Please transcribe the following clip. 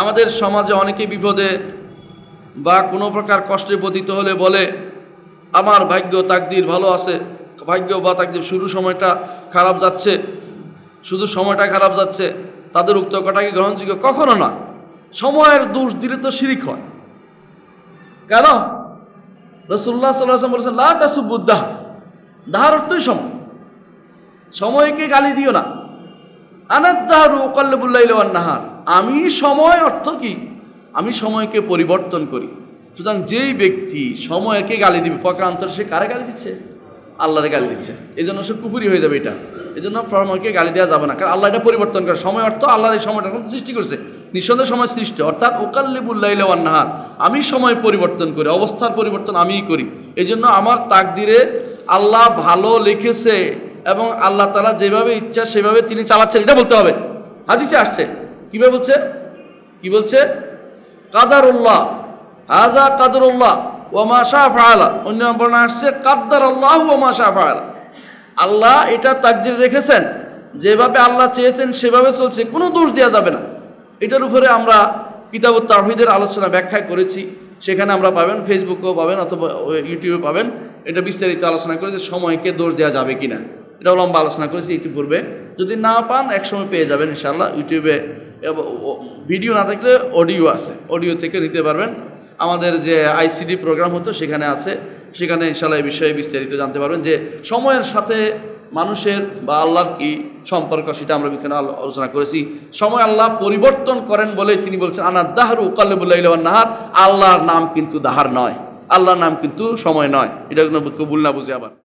আমাদের সমাজে অনেকে বিপদে বা কোনো প্রকার কষ্টে পতিত হলে বলে আমার ভাগ্য তাকদির ভালো আছে ভাগ্য বা তাকদির শুরু সময়টা খারাপ যাচ্ছে শুধু সময়টা খারাপ যাচ্ছে তাদের উক্ত কটাকে গ্রহণযোগ্য কখনো না সময়ের দোষ দিলে তো শিরিক হয় কেন রসুল্লাহ সাল্লাম বলেছেন লা তাসুবুদ্দাহ দাহার অর্থই সময় সময়কে গালি দিও না আনাদ্দাহার কল্লবুল্লাহ নাহার আমি সময় অর্থ কি আমি সময়কে পরিবর্তন করি সুতরাং যেই ব্যক্তি সময়কে গালি দিবে পকান্তর সে কারে গালি দিচ্ছে আল্লাহরে গালি দিচ্ছে এই জন্য সে কুপুরি হয়ে যাবে এটা এই জন্য সময়কে গালি দেওয়া যাবে না কারণ আল্লাহ এটা পরিবর্তন করে সময় অর্থ আল্লাহর এই সময়টা সৃষ্টি করছে নিঃসন্দেহ সময় সৃষ্টি অর্থাৎ ওকাল্লিবুল্লাইল আন্নাহার আমি সময় পরিবর্তন করি অবস্থার পরিবর্তন আমিই করি এই জন্য আমার তাকদিরে আল্লাহ ভালো লিখেছে এবং আল্লাহ তারা যেভাবে ইচ্ছা সেভাবে তিনি চালাচ্ছেন এটা বলতে হবে হাদিসে আসছে কীভাবে বলছে কি বলছে কাদারুল্লাহ হাজা কাদরুল্লাহ ওমা শাহ ফায়লা অন্য বর্ণা আসছে কাদ্দার আল্লাহ ওমা শাহ ফায়লা আল্লাহ এটা তাকদির রেখেছেন যেভাবে আল্লাহ চেয়েছেন সেভাবে চলছে কোনো দোষ দেওয়া যাবে না এটার উপরে আমরা কিতাব তাহিদের আলোচনা ব্যাখ্যা করেছি সেখানে আমরা পাবেন ফেসবুকেও পাবেন অথবা ইউটিউবে পাবেন এটা বিস্তারিত আলোচনা করে যে সময়কে দোষ দেওয়া যাবে কি না এটা লম্বা আলোচনা করেছি ইতিপূর্বে যদি না পান একসময় পেয়ে যাবেন ইনশাআল্লাহ ইউটিউবে ভিডিও না থাকলে অডিও আছে অডিও থেকে নিতে পারবেন আমাদের যে আইসিডি প্রোগ্রাম হতো সেখানে আছে সেখানে ইনশাল্লাহ এই বিষয়ে বিস্তারিত জানতে পারবেন যে সময়ের সাথে মানুষের বা আল্লাহর কি সম্পর্ক সেটা আমরা এখানে আলোচনা করেছি সময় আল্লাহ পরিবর্তন করেন বলে তিনি বলছেন আনা দাহারু কাল্লেবুল্লাহ নাহার আল্লাহর নাম কিন্তু দাহার নয় আল্লাহর নাম কিন্তু সময় নয় এটা কোনো ভুল না বুঝে আবার